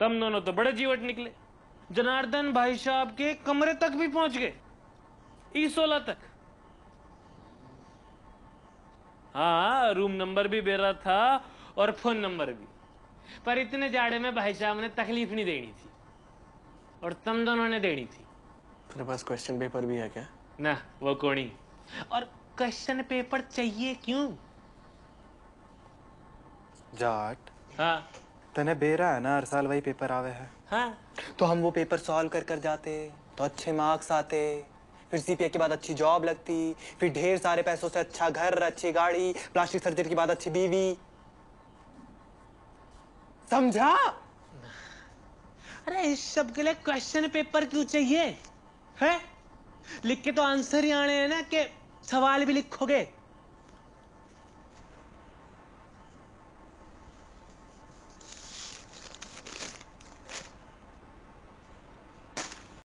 तुम दोनों तो बड़े जीवट निकले जनार्दन भाई साहब के कमरे तक भी पहुंच गए ईसोला तक हाँ रूम नंबर भी बेरा था और फोन नंबर भी पर इतने जाड़े में भाई साहब ने तकलीफ नहीं देनी थी और तुम दोनों ने देनी थी तेरे पास क्वेश्चन पेपर भी है क्या ना वो कोणी और क्वेश्चन पेपर चाहिए क्यों जाट हाँ तने बेरा है ना हर साल वही पेपर आवे है हाँ? तो हम वो पेपर सॉल्व कर कर जाते तो अच्छे मार्क्स आते फिर सीपीए के बाद अच्छी जॉब लगती फिर ढेर सारे पैसों से अच्छा घर अच्छी गाड़ी प्लास्टिक सर्जरी के बाद अच्छी बीवी समझा अरे इस सब के लिए क्वेश्चन पेपर क्यों चाहिए है लिख के तो आंसर ही आने हैं ना कि सवाल भी लिखोगे